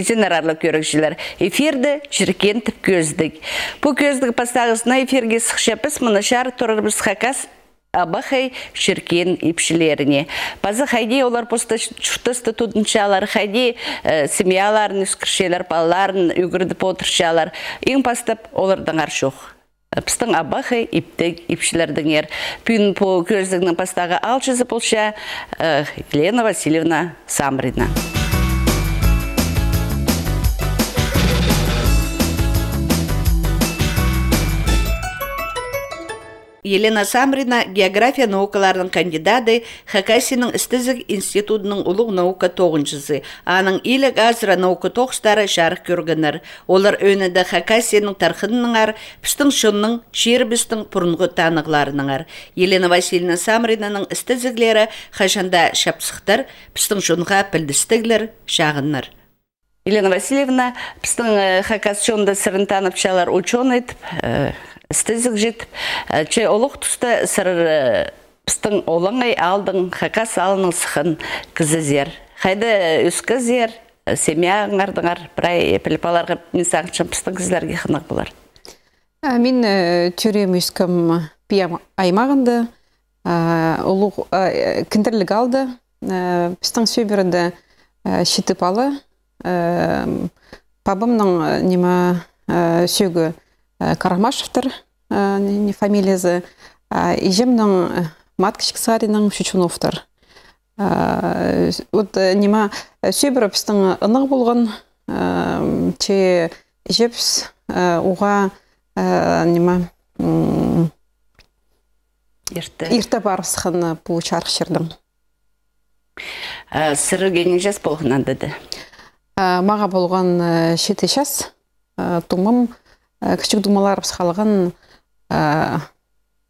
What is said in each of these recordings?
изенарарлык эфирді эфирде тіп көздік. бу көздік пастағысына эфирге мұны мынышар тұрырбыз хакас абахай шіркен епшілеріне. базы қайде олар просто чуфтысты тұтыншалар, қайде э, үскіршелер балаларын үгірдіп отыршалар ең пастып олардың аршоқ пыстың Абахай иптік ипшілердің ер пүйін по көздігінің пастағы алшызы болша э, елена васильевна самрина елена самрина география наукаларының кандидаты Хакасияның істізік институтының ұлық наука тоғыншысы Аның илик азра наука тоқстары жарық көргінір. олар Хакасияның хакасиянын тархыныңар пүстің шынның шербістің бұрынғы ар. елена васильевна самринаның істізіглері қашанда шапсықтар пүстің шынға пілдістігілер, шағыннар елена васильевна пыстың хакасчонда сырын ученый стезік жет э, че олық тұста сырыр э, пыстың олыңай алдың хақа салының сықын кізізер хайды э, үскізер семья аңардыңар бірай піліпаларға мен саңшын пыстың кізілерге хынық болар ә, мен тюрем үскім пиям аймағынды олуг ә, ә, кіндірлік алды пистің сөйбірді шитіп алы пабымның нема сөгі карамашевтер э, не фамилиясы ижемнің э, маткич ксаринің шучуновтар вот э, нема сөйбіріпстің ынық болған че жепс уға нема ерті ерті барысқын бұл шарықшырдың сыры келген жас болғынан деді маға болған шеті жас тумым Э, кичик думаларыбыз калган э,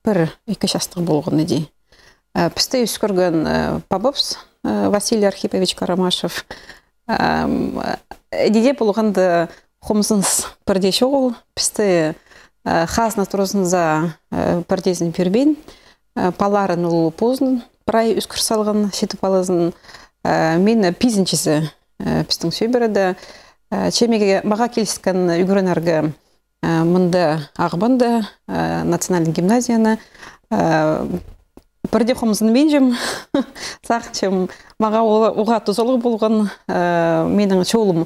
бір-екі жастык болған иди э, Пісті өсүп көрген василий архипович карамашев Деде болғанды хомсынс бірдеш чогул Пісті хазна турозунза бирдесин бирбейн паларын ул поздын бірай үскір салған сөйтіп аласың ә, мен пизинчиси ә, біздің чемеге маға келіскен үйгірен Э, мында агбанда э, национальный гимназияны э, бірде қомызын мен жем сақчым маға оға тұзылығы болған менің ұлым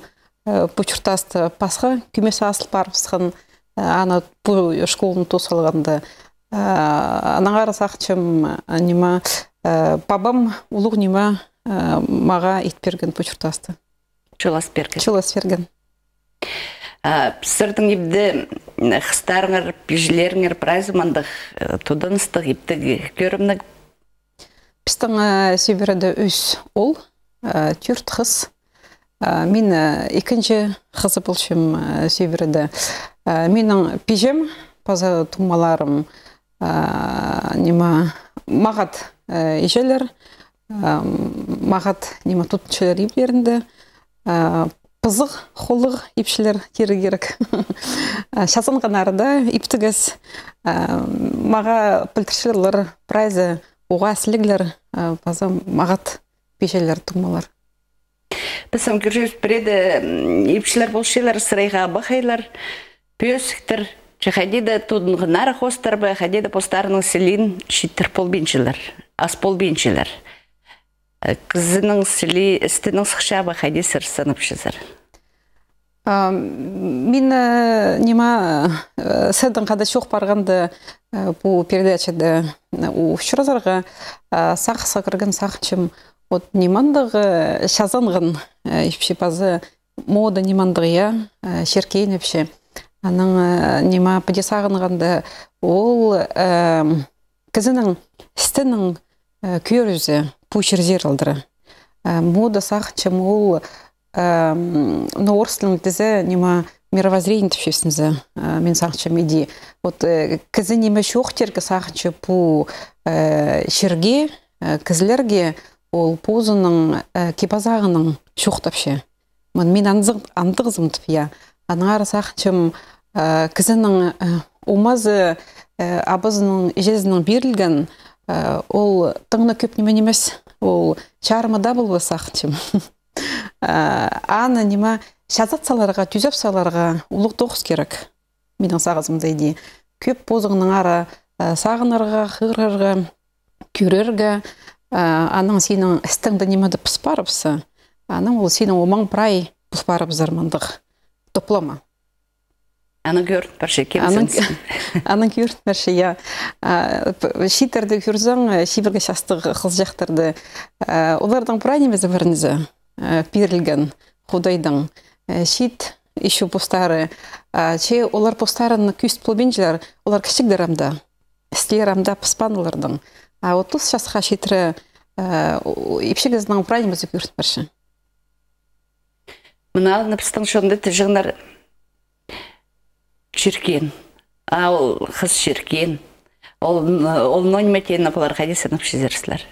бұчыртасты пасқа күмесі асыл барып ана бұл школын тосалғанды анағары сақчым нема бабам улуг нема маға итперген пучуртасты чулас берген чулас берген сырдың ебді қыстарыңыр пижілеріңер празимандық э, тудыныстық ептік көрімнік пістің сибирада өз ол э, түрт қыз э, мен екінші қызы болшым сибирада менің пижем паза тумаларым нема мағат ежелер мағат нема тұтыншылар ебдерінде пызық құлық епшілер кері керек ә, шасын қанарда иптігіз ә, маға пілтіршілер прайзы оға әсілігілер ә, мағат пешелер тұңмалар біздің күржебіз біреді епшілер болшелер сырайға бақайлар пөсіктір Хадида тудын гынар хостар бе, хадида постарның селин шиттер полбинчилер, ас Қызының сили істінің сыхша бақайды сыр сынып шизер. мен нема э, сәдің қада жоқ барғанды э, бұл передачада э, у шуразарга сах от немандығы шазанғын епше пазы мода немандығы шеркейін аның нема пыде ол кізінің істінің күйер пушерзер зерлдра. Э, Мода ул, ол э, орслен тезе нема мировоззрение тіпшесінзі э, мен чем иди. Вот кізі неме шоқтергі че пу шерге, кізлерге ол позының кипазағының вообще. Мен мен андығызым тіпия. Анғар сақчым кізінің умазы абызының жезінің берілген ол тыңна көп неме немес ол бұл болбосакчы аны нема түзеп саларға ұлық докус керек менің сагызымда иди көп бозыңның ары э, сағынырға, қығырға, күрерге э, аның сенің істіңді немеді пыспарыпсы аның ол сенің омаң прай пыспарып зармандық топлама Анын көрт баршы кемсенс. Анын көрт баршы я. Шиттерді көрзің, шибірге шастығы қыл жақтарды. Олардың пранемізі бірінізі пирілген құдайдың. Шит еще постары. Че олар постарыны күст жылар, олар кішік дарамда. Стілер амда пыспанылардың. А вот тут сейчас шитрі ипшігіздің пранемізі көрт баршы. Мына алынып сытың шоғында тіжігінар чиркен ал қыз чиркен ол нон метен апалар қадесен общезерслер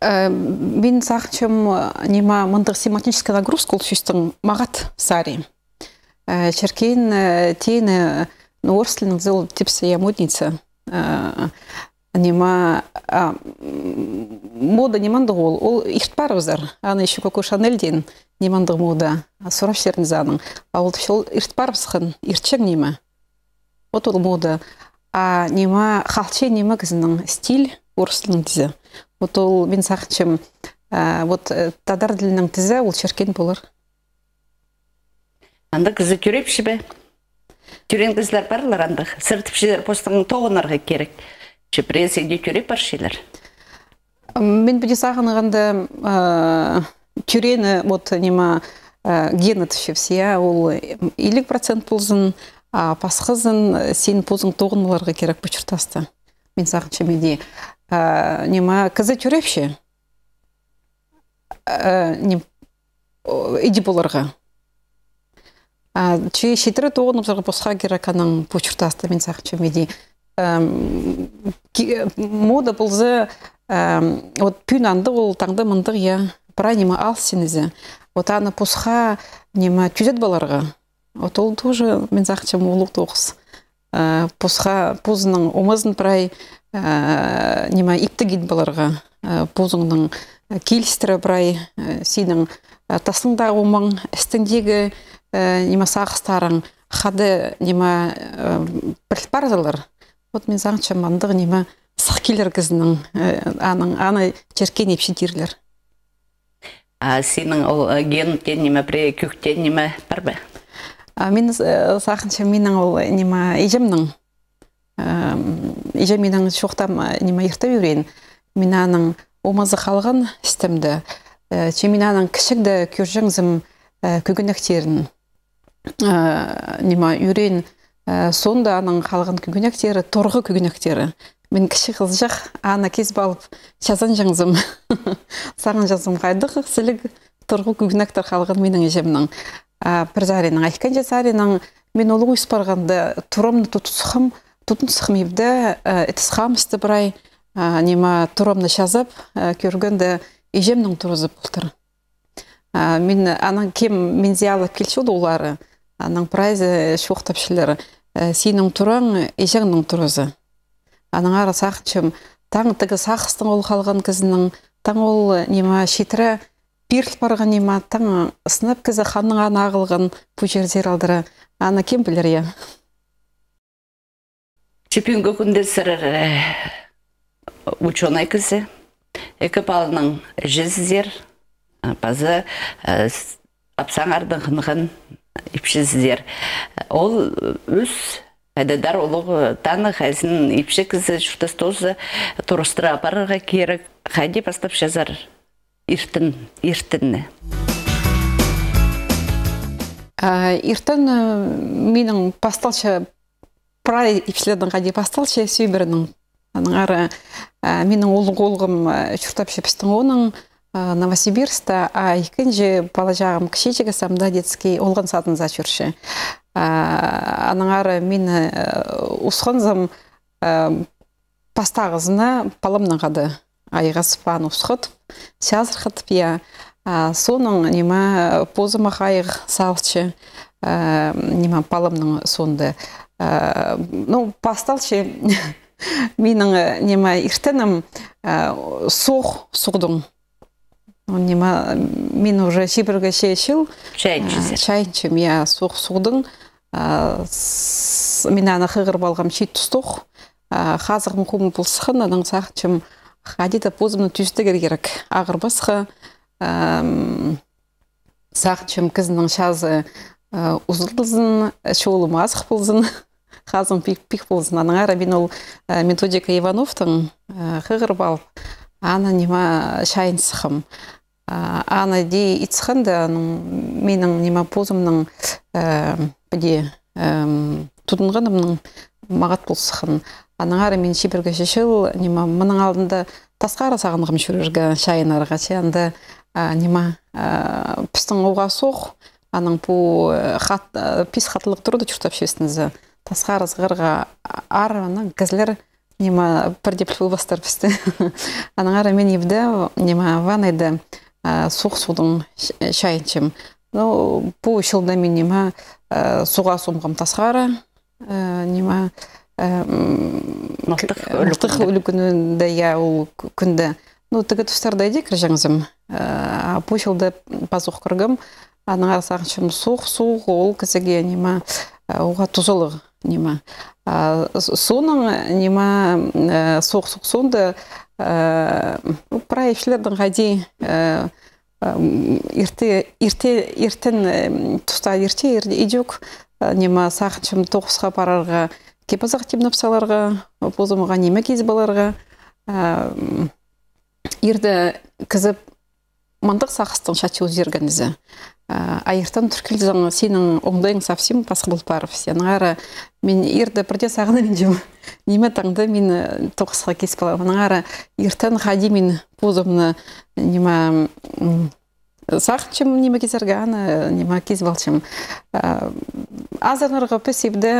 э, мен сақчым нема мындық семантическая нагрузка ол мағат сари э, черкен э, тені орслинг зыл типсия модница Нема а, мода немандық ол, ол иқтпар өзір. Аны еще көкі Шанельден немандық мода. Сұрап шерін заның. А ол ол иртпар бысқын, иртшен нема. Вот ол мода. А нема халче нема кізінің стиль орыстың тізі. Вот ол мен сақыншым, вот э, тадар тілінің тізі ол шеркен болыр. Анда кізі түрепші бе? Түрен кізілер барлар андық. Сыртып постың тоғынарға керек чепрез еде күре паршилер мен бүде сағынығанды күрені вот нема гені түшепсия ол 50 процент болсын а пасқызын сен позың тоғынмаларға керек бұчыртасты мен сағыншы менде нема кызы түрепші иди боларға чи шетірі тоғын жарға босқа керек анаң бұчыртасты мен сағыншы менде Э, мода болзы вот пюнанды ол таңды мындық я пора нема вот ана пусха нема түзет баларға вот ол тоже мен зақчым улук тоқыс э, пусха пузның омызын прай э, нема иптігет баларға пузыңның келістірі прай сенің тасында омың істіңдегі нема сағыстарың хады нема біріліп Вот мен заңчы мандығы нема сық келер кізінің э, аның аны жеркен епші дерлер. А сенің ол э, генттен неме пре күктен неме бар ба? А мен э, сақынша менің ол неме ежемнің ежем менің шоқтам неме ертіп үйрен. Мен аның омазы қалған істімді. Че мен аның кішікді көржіңзім күгініктерін нема үйрен ә, сонда аның калган күгүнактери торгы күгүнактери мен кіші жақ, ана кез балып жазан жаңзым саған жазым қайдық сілік тұрғы күгінактар қалған менің ежемнің пірзаринің э, айқан жасаринің мен олы барғанда турамны тұтысқым тұтын э, сықмебді ітісқам істі бірай нема жазып ә, көргенді ежемнің тұрызып бұлтыр мен ана кем мен алып келші олары Аның прайзы шуқтапшылар э, синің тұрың ежеңнің тұрызы ары сақчым таң тігі сақыстың ол қалған кізінің таң ол э, нема шетірі бирл барған нема таң э, сынып кізі ханның ана ағылған бұл алдыры ана кем білер е? чепин көкінде сырыр ученый кізі екі балының жүздер базы апсаңардың қынығын ипшіздер ол өз әдәдар олығы таны хәзін ипші кізі тозы тұрыстыра апарыға керек хәде бастап жазар иртін иртінні иртін э, менің пасталша прай ипшілердің қайде пасталша сөйбірінің ары э, менің олғы қолғым жұртап э, жепістің оның Новосибирста, а екінші бала жағым кішечегі да детский олған сатын Аның Анаңары мен ұсқынзым э, э, пастағызына паламнағады. Айға сұпан ұсқыт, сязырқыт пия. Соның нема позымы қайық салшы, э, нема палымның сонды. Ну, пасталшы менің нема иртінім соқ соғдың нема мен уже сибирге шешил чайчым иә суық судың мен аны қығырып алғам ши тұстық қазығым кумы бұлсықын аның сақчым хадита позымны түсті керек ағыр басқы сақчым кізінің шазы ұзылдызын шолым азық бұлзын қазым пик пик болсын аның арабин ол методика ивановтың қығырып алып Ана нема шайын сықым аны де да менің нема позымның э, біде э, тұтынғанымның мағат болсықын анаңары мен шибірге шешіл нема мұның алдында тасқары сағынғым шүріргі шайын арға анда нема пістің оға соқ аның пу э, хат пис хатлық тұрды чурт тасқары сығырға ар аны нема пірдеп бастар пісті анаңара мен ебді, нема ванайды суқ судың шайын ну бұл жылда мен нема суға сумғам тасқары нема мылтық үлгүнүндө я иә, ол күнді. ну тігі тұстарда де кір жаңызым бұл жылда пазуқ кіргім анаға сағыншым суқ, суқ, ол кізіге, нема оға тұзылығы нема сонын нема э, соқсық сонды э, праевшілердің ғади ерте э, ерте ертен тұста ерте идек нема сақыншым тоғысқа барарға кепазақ темнапсаларға позымыға неме кез баларға ерді кізіп мандық сақыстың шачу зергенізі айыртан түркілдің сенің оңдайың совсем басқа болып барып сен ары мен ерді бірде сағына мен жем неме таңды мен э, тоқысқа кесіп аламын ары ертан хади мен позымны нема сақчым неме кезерге аны э, нема кезіп алчым азырнырғы пісебді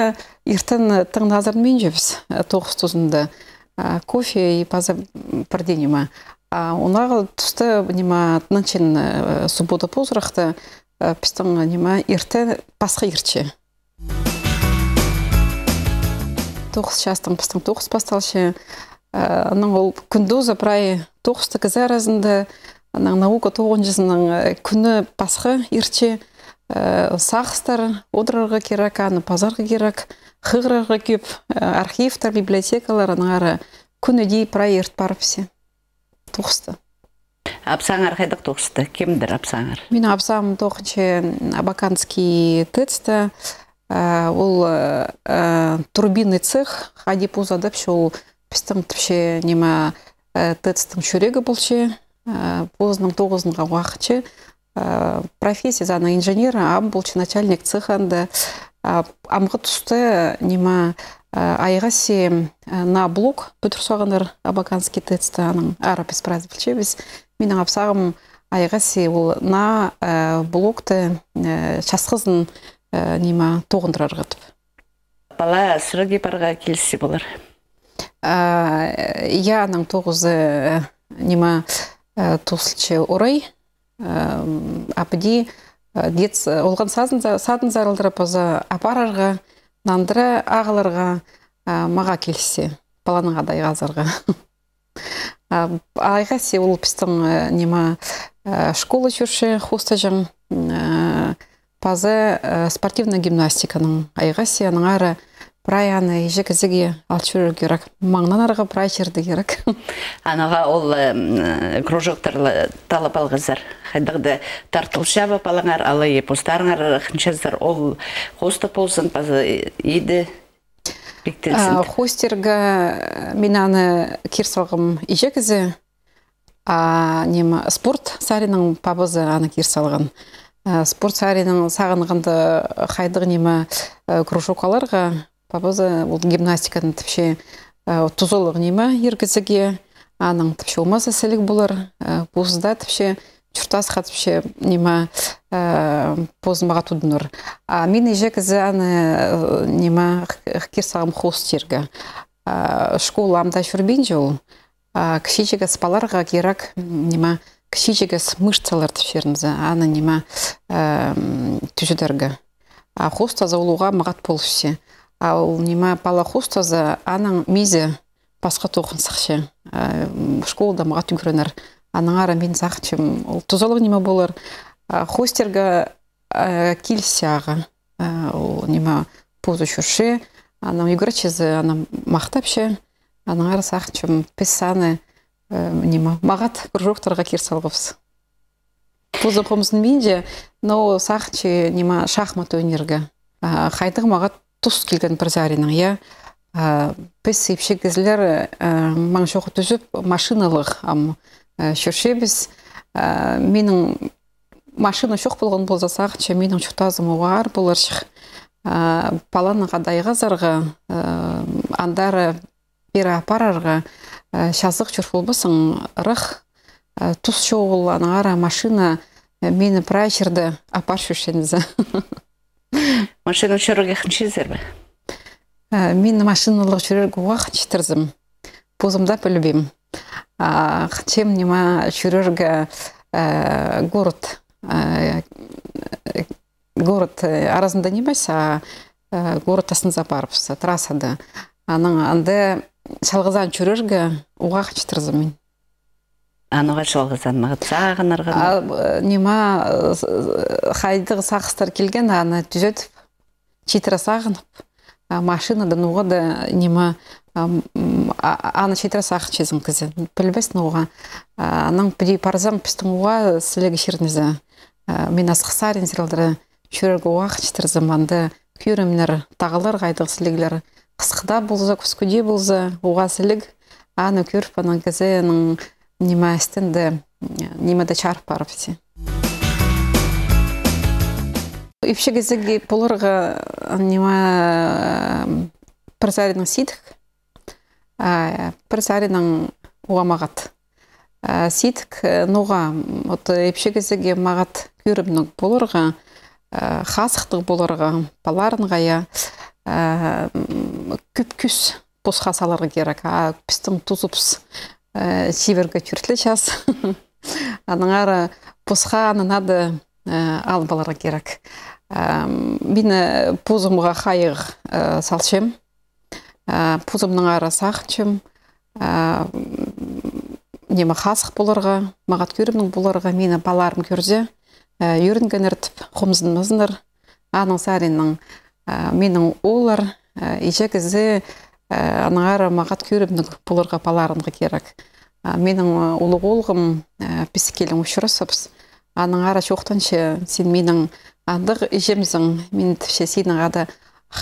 ертан таңды азырын мен жепіз э, тоқыс тұзынды кофе и пазы бірдеңеме онағы түсті нема нынчен суббота позырақты біздің нема ерте пасқы ерче тоғыз жастың біздің тоғыз басталшы аның ол күндіз апрай тоғызды казаразында аның наука тоғызынның э, күні пасқы ерче э, Сағыстар, одырарға керек аны пазарға керек хығырарға көп э, архивтар библиотекалар аныңары күні дей прай ерт барыпсе тоғызды Апсаңар қайдық тоқсты. кемдір апсаңар? Мен апсам тоқыншы абаканский тэцті э, ол э, э, турбинный цех, хадип узадып, шол пістім тіпше нема тецтің шүрегі болшы, позының тоғызынға уақытшы, профессия зана инженера ам болшы начальник цеханды, амғы түсті нема айға э, на блок бұтырсағандар абаканский тецтаның араб исправділче біз менің апсағым айға ол на э, блокты шасқызын э, нема тоғындырар ғытып бала сұрыги барға келсе болар яның тоғызы нема тусылчы орай апди дец олған садын зарылдырып апарарға нандыры ағылырға маға келсе баланың адай азырғы айға се ол пістің нема школа жүрші хостажың пазы спортивна гимнастиканың айға се Прай аны ежек ізіге керек. Маңнан арғы прай жерді керек. Анаға ол э, кружоктарлы талып алғызар. Хайдағды тартылша алыңар алы епостарыңар қыншыздар Ол хосты болсын, пазы еді э, бектелсін. Хостерға э, мен аны керсалғым ежек ізі. А, спорт сарының пабызы аны салған. Спорт сарының сағынғанды хайдығы нема кружокаларға Пабызы э, э, э, ол гимнастиканың тіпше тұзолық нема ергізіге, аның тіпше омазы әселік болыр. Бұзда тіпше чуртас тіпше нема позмага тудыныр. А мен еже кізі аны нема қос тергі. Школ амда шүрбен жол. Кшичеге спаларга керек нема кішечегі мышцалар тіпшерінізі, аны нема түшедерге. А хоста заулуга магат ал нема пала хустаза анаң мизе басқа тоқынсақшы э, школда маға түңкірінер ара мен сақчым ол тұзолық нема болар э, э, келсе аға ол нема поза чурши анам юграчезе анан мақтапшы анаңара сақчым песаны нема мағат жоқтарға кер салғыпсы поза қомысын менде но сақчы нема шахмат өнерге қайтық мағат тұс келген бір заринің иә біз маң маңшоғы түзіп машиналық ә, шүршебіз ә, менің машина шоқ болған болса сақча менің чухтазым оғар боларшық ә, паланыға дайға зарғы андары бері апарарға шазық чурфулбысың ұрық, тұс ара машина мені прайчерді апар шүшенізі машина жүрек қаншезер бе э, мен машиналық жүрек уақыт жетірдім бұзымда білбейм чем нема жүрерге город город арасында немес а город астында барыпсыз трассада анан анда шалгызан жүрерге уақыт жетірдім мен анаға жалғызан мағыт ал э, нема э, э, хайдығы сақыстар келген аны түзетіп читра сағынып машинадан оға да нема аны читра сағын чезім кізі білбес науға аның при парзам пістің оға сілігі шернізі мен асықсарин зерілдірі жүрегі оға заманды күйрімнер тағылар қайдығы сілігілер қысқыда болза күскуде болза оға сілік аны көріп аның кізі nimaestinde, nimada çarparıpsi. Ившегезеги полырга нима пырзаринын ситик. Пырзаринын уамагат. Ситх нуга вот ившегезеги магат күрүмнүк полырга хасыктык болорга паларынгая күп күс босқа салырға керек а біздің тұзыпс сиверге түртлі час ары пусха анынады ал балара керек пузымға пузумға э, хайық салчем пузумның ары сақчем немі хасық боларға мағат көрімнің боларға мені баларым көрзе э, үйренген іртіп хомзын мызыныр аның саринның э, менің олар ижекізі Э, анагара мағат күүрүмдүк бұларға паларынғы керек Менің менин улуг олгум писикелин учурасабыз шоқтан ше, сен менің андық ежемзің, мен тіпше сенің ғады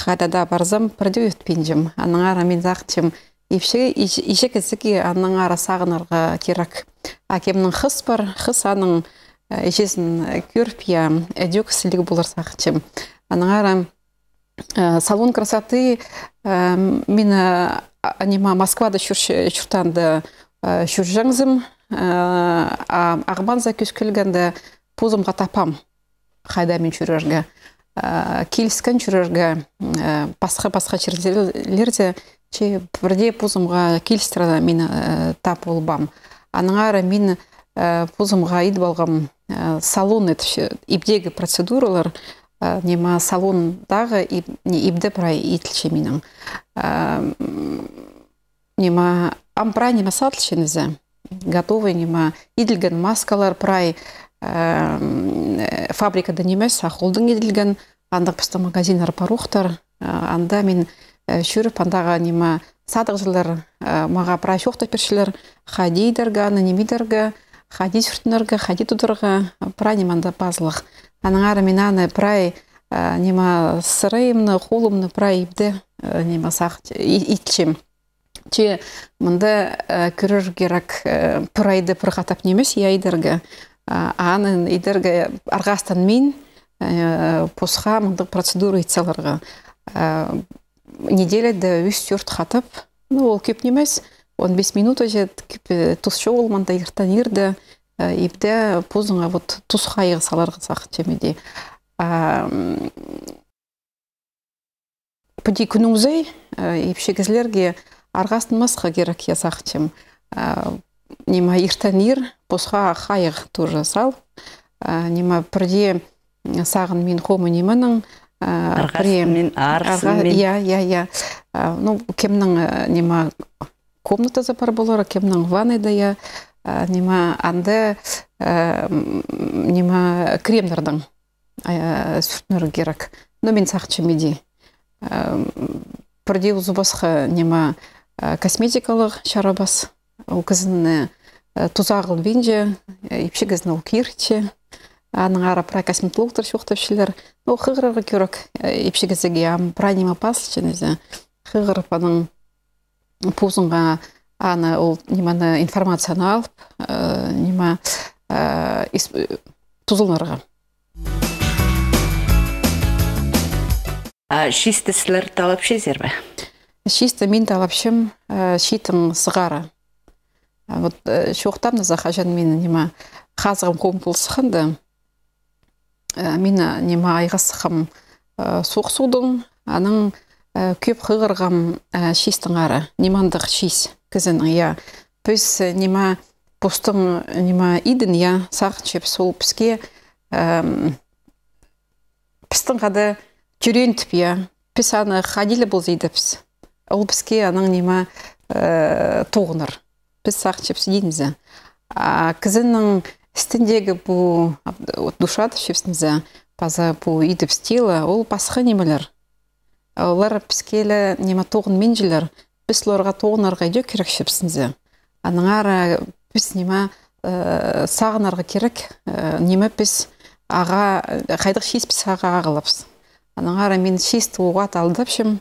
хадада барзам бірде өтпенжім аныңара мен зақчым епші аның ара сағынырға керек әкемнің қыс бар қыс аның ә, жесін көрпия иә, әдек сілігі болар аныңара Э, салон красоты э, мен анима москвада чуртанды э, чуржаңзым агманза күз келгенде пузымға тапам қайда мен жүрерге. келіскен жүрерге басқа басқа жерлерде че бірде пузымға келістірады мен тап болбам ары мен пузымға ит болғам салон ибдеги процедуралар Э, нема салондағы ибді прай етілші менің э, нема ампра нема сатлшенізі готовый нема иділген маскалар прай э, фабрикада немес ақылдың иділген андық пісті магазин арпарухтар анда мен шүріп, андағы нема садық жылдар маға бірай шоқты першілер хади нанимидарға, немидарға хади сүртінарға хади тудырға неманда базылық анаңар аны прай э, нема сырымны холымны прай ипде э, нема сах итчим че мында э, күрір керек пырайды пырғатап немес яйдырғы анын идерге арғастан мен посха мындық процедура итсаларға неделяда үс төрт қатып ну ол көп немес 15 минут өжет түс шоғыл мында иртан Э, ибде пузыңа вот тус тусхайыр саларгысак темиди пуди күнүңзей э, ипшегизлерге аргастынмасха керек ясак тем э, нема иртанир посха хайыр тоже сал нема пирде сағын мен хому неманын мен арсын мен иә иә иә ну кемнің нема комната бар болар кемнің ванныйда я нема анды нема кремдердің сүртінір керек но мен сақчы меди бірде ұзы басқа нема косметикалық шара бас ол кізіні тұзағыл бенже епші кізіні ол аның ара пра косметологтар шоқтапшылар ол керек епші кізіге ам пра нема пас ченезе хығырып аның пузыңға аны ол неманы информацияны алып ә, э, нема ә, э, э, тузылнарға шисті сілер талап шезер бе шисті мен талапшым шитым сығары вот шоқтамны захажан мені, нема қазығым сұқынды. Мені, нема айғасықым соқсудың аның көп қығырғам шистің ары немандық шис кізін я піс э, нема пустым нема идін я сақ чеп сол піске пістің қады жүрентіп я біз аны қаделі бұл дейді біз ол піске аның нема э, тоғыныр біз сақ чеп дейміз а кізінің істіндегі бұл душа шепсінізі паза бұл үйдіп стила ол басқа немелер олар піскелі нема тоғын менжілер Біз беслорга тоғынарға үйде керек шепсінзе аныңар біз э, нема э, сағынарға керек э, неме біз аға қайдық шес біз аға ағылапс анаңара мен шес туға талдап шым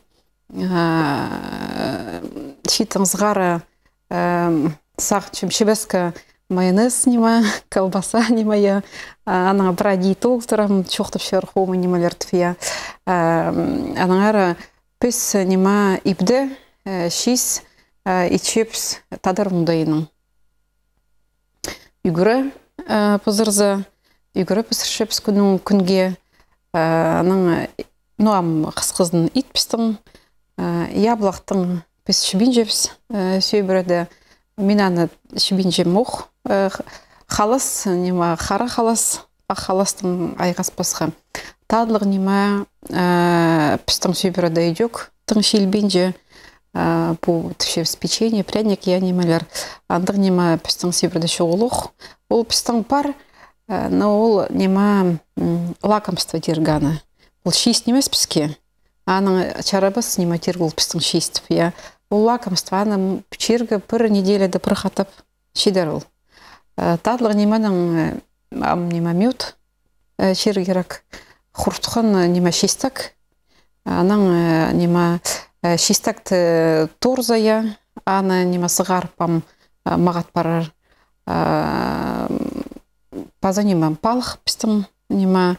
шитыңызғара сағын шым шебескі майонез нема колбаса нема я анаңа бір диета олтырам чоқтып шығар хоумы немелер түфия анаңара біз нема ибді Э, шис чипс тадар мундайының үйгірі пызырзы үйгірі пісіршепс күнің күнге аның нуам қысқыздың ит пістің яблақтың піс шібин жепс сөйбіреді мен аны шібин жем оқ халас нема хара халас ақ халастың айғас тадлық нема пістің сөйбіреді үйдек тың шелбин бу тфшебс печенье, пряник я не Андық нема пістің сибірді шоғылық. Ол пістің пар, э, но ол нема лакомство дерганы. Ол шист немес піске. Аның чарабыс нема тергул пістің шесть Я ол лакомство пара пчергі пір неделяда пырхатып шидар ол. Э, Тадлық нам э, ам нема мют чергерак. Хуртқан нема шистак. Аның нема... Э, шистакты э, турзая, аны немасы гарпам э, мағат барар паза нема палх пістім нема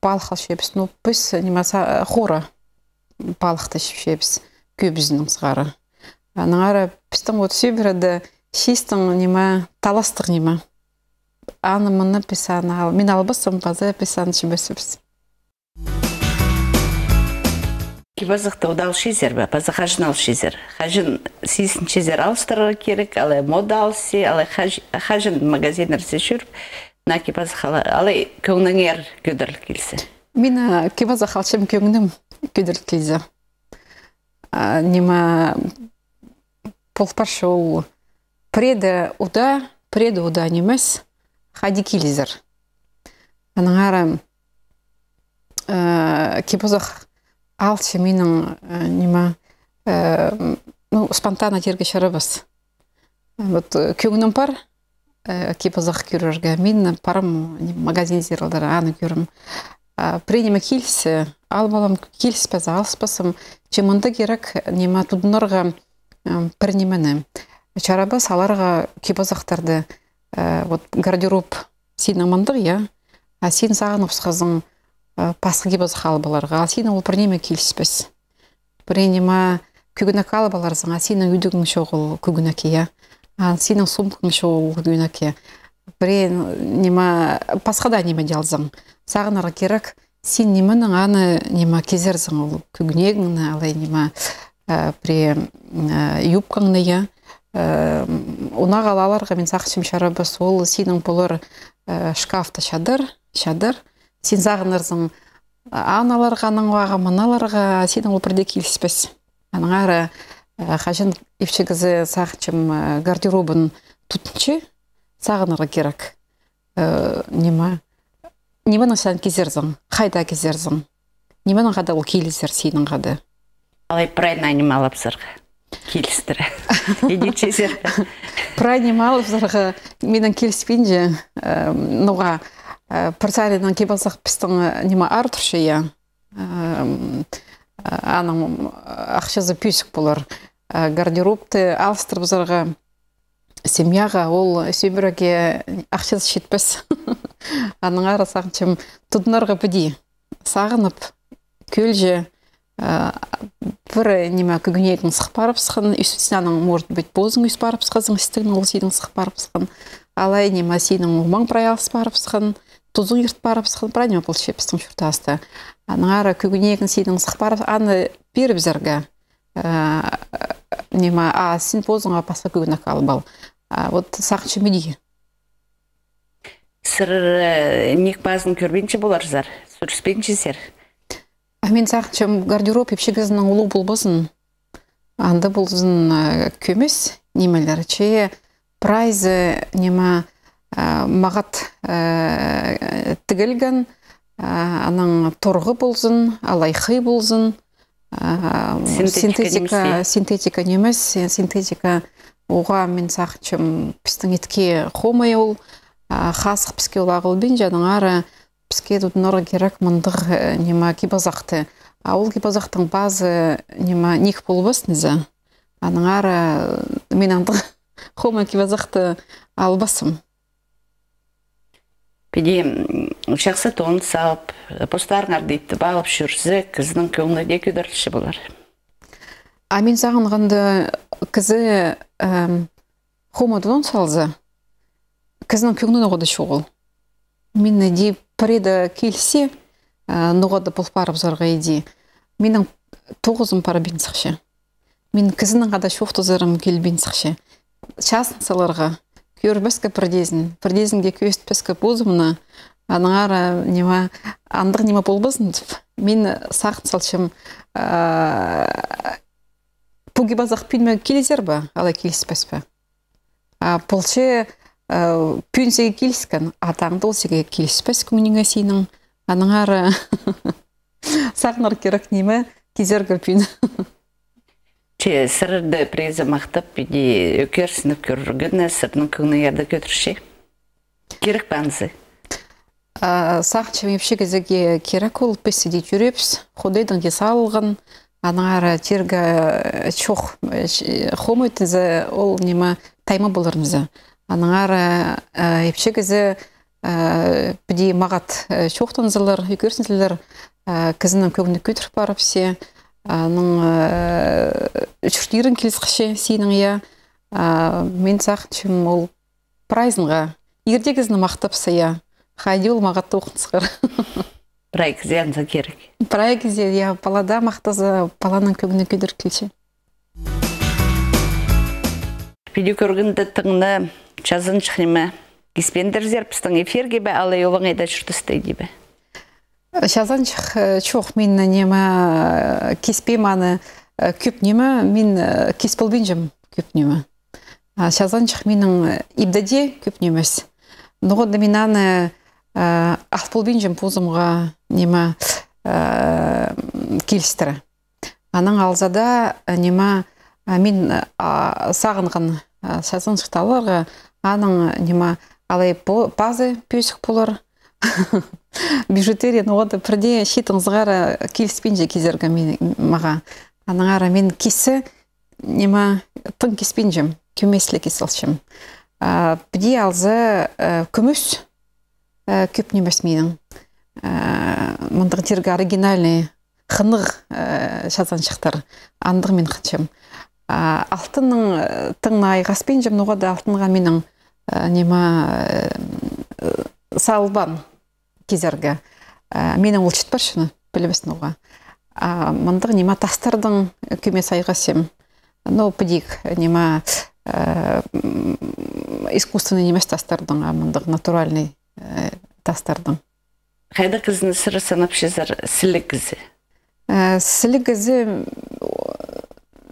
палхал шепс ну піс нема, хора палхты шепс көбізінің сығары наңары пістім от сөбірді шестім нема таластық нема аны мұны писаны ал мен албысым паза писан шебесіпс Кибазықтауды алып алшызер ба, базы қажын алып шезер. Қажын сейсін шезер керек, алай мода алсы, алай қажын магазин әрсе жүріп, на кибазы алай көңнің ер көдірлік келсе. Мен кибазы қалшым көңнім көдірлік келсе. Нема полпаршы ол преды уда, преды уда немес, хади келезер. Аныңары кибазық алчы менің нема ну спонтанно терге чарыбыз вот көңілім бар ұзақ көрерге мен парым магазиндерлер аны көрім приниме келсі ал балам келіспесе Че чымынды керек нема тудынарға принемені чарабыз аларға ұзақтарды вот гардероб сен амандық иә а сен сағынып қызың Э, пасқы кебіз қалбаларға сен ол бірнеме келіспес бірнеме күгіні қалбаларсың сенің үйдігің шоғыл күгінаке а сенің сумкаң шоғыл күгінаке бірен нема пасқада неме жалзың сағынар керек сен неменің аны нема кезерсің ол күгінегіңні алай нема э, при э, юбкаңны я она қалаларға мен сақшым шарабы сол сенің бұлар шкафта шадыр шадыр сен сағынырсың аналарға анаңға мыналарға сенің ол бірде келіспес әрі қажын епшегізі сақчым гардеробын тұтыншы сағынырға керек ә, нема неманың сән кезерзің қайда кезерзің. неманың қада ол келісер сенің ғады. алай правильно анималап сырғы келістір Прайын правильно анималап сырға нуға пырсаринан ке болсақ біздің нема ар тұршы аның э, ақшасы пүйсік болар э, гардеробты алыстырып зырға семьяға ол сөйбіреге ақшасы жетпес аның ары сағынчым тұтынарға біди сағынып көлже бір э, неме күгінегін сықпарып сықын может быть бозың үс барып сықызың істігін ол сенің сықпарып сықын алай нема сенің ұлмаң проял сықпарып сықын тузу йырт барып сыхылпран ема бұл шепістің шуртасты наңары күгінегін сейдің сықпарып аны беріп зіргі э, нема а симпозыңа пасқа күгін ал вот сақчы мүдеге сыр э, нек базын көрбенше болар зар сүріспенше А мен сақчым гардероб епшегізінің ұлы ұлу анды болсын э, көмес немелер че прайзы нема Ә, мағат ә, тігілген ә, аның торғы болсын алайхи болсын синтетика синтетика немес синтетика оға мен сақчым пістің етке қомай ол хасық піске олағыл бен ары, піске дуднор керек мұндығы нема кибазақты а ол кибазақтың базы нема ник болбас аның ары, мен андық кебазақты кибазақты албасым Пиди шақсы тоңын салып, постарыңар дейді, бағып жүрсі, кіздің көңілі де күйдірілші болар. А мен сағынғанды кізі хомодон салзы, қызының көңілі оғыды шоғыл. Мен де пареді келсе, ноғыды бұлпарып зорға еде, Менің тоғызым пара бен сұқшы. Мен кізінің ғада шоқты зарым келбен сақшы. Шасын саларға күйөрбәске пірдезін пірдезінге көестпеске бұзымна аныңара нема андық нема болбасын деп мен сақ салшым э, пуги базақ пүйнме келесер ба алай келіспес пе пулчы э, пүйнсеге келіскін атаңды ол сеге келіспес күңнеңе сенің аныңары сақнар керек неме кезергір пүйн че сырды мақтап иди өкерсініп көргені сырдың күні ерді көтірші керек панзы сақчы мепші кезеге керек ол песіде жүрепс құдайдың десалғын анара терге э, чох э, э, хомытызы ол нема тайма болырмызы епше епшегізі биде мағат чохтанзылар үйкерсінзілер кізінің көгіні көтіріп барып аның э, үшірдерін келсіқше сенің иә мен сақчым ол прайзынға ердегізіні мақтапсы иә хайди ол мағатты за прайкізе анса керек прайкізе я иә. балада мақтазы баланың көңілі күйдір келсе педикоргынды тыңны жазын чықнима гиспендер зерпістің эфирге бе алай олың айда Шазанчық э, чоқ мен э, немі э, кеспейм аны көп немі, мен кеспілбен жым көп немі. Шазанчық менің ибдаде көп немес. Нұғыды мен аны ақпылбен жым пузымға немі келістірі. Аның алзада немі мен сағынған шазанчықталарға аның немі алай пазы пөсік болыр. бижутерия ода бірде шитін зғара келіспен же мага маға анаңара мен кесі нема тың кеспен жем кесілшім бірде алзы күміс көп немес менің мындық тергі оригинальный хынық жазан шықтар андық мен қыншым алтынның тың айғаспен жем да алтынға менің нема салбан кезерге э, менің ол бар шыны білебесін оға мындық нема тастырдың көме сайға сем ну пдик нема э, искусственный немес тастырдың а мындық натуральный э, тастырдың қайда кыздың сыры санап шезар сілік кізі сілік кізі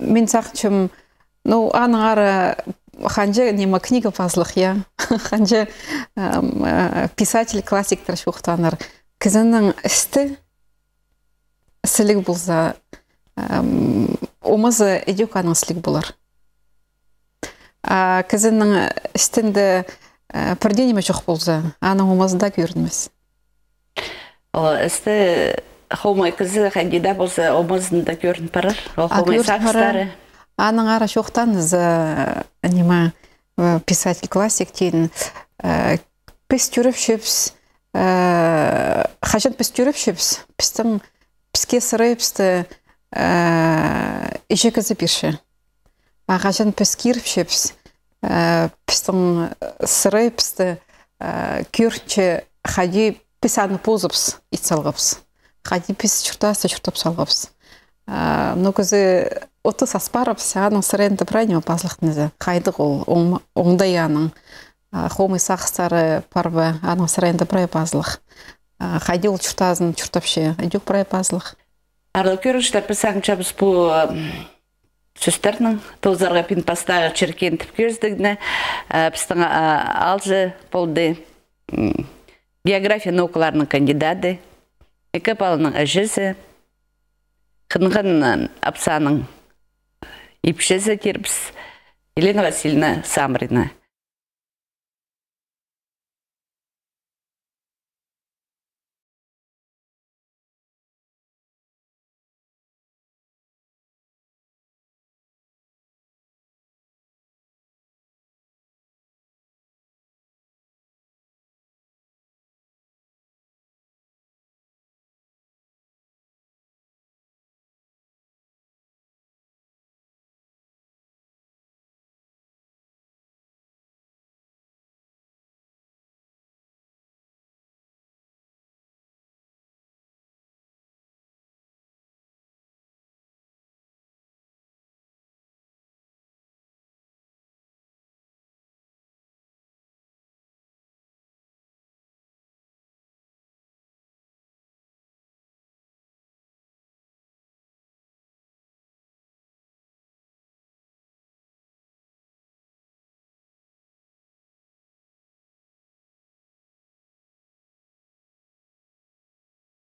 мен сақчым ну ары ханжы неме книгабазлық иә ханжы э, писатель классиктер шухтаныр кізінің істі сілік болса омызы эдюканың сілік болар кізінің істінді бірдеңеме э, жоқ болса аның да көрінмес ол істі хомой кызы хандида болса омызында көрініп барар ол анын ара жоқтан анима писатель классик тин, біз түріп шөпс хажан біз түріп шөпс біздің бізге сыры бізді бірші хажан біз кіріп шөпс біздің хади біз аны позыпс ит салғыпс. хади пес чұртасы чұртап салғыпс. Э, но көзі отыз аспаров саанын сыренді браньо пазлыхнызы қайдық ол аның хомы сақсары парвы аның сыренді брай пазлық қайде ол чуртазын чуртапше айдюк брай пазлық арлы көргіштер пісаңчабыз бұл сөстернің тозарға пин пастағы черкен түпкерздігіне біздің алжы болды география наукаларының кандидаты экапалының әжесі қынған апсаның и Елена Васильевна Самрина.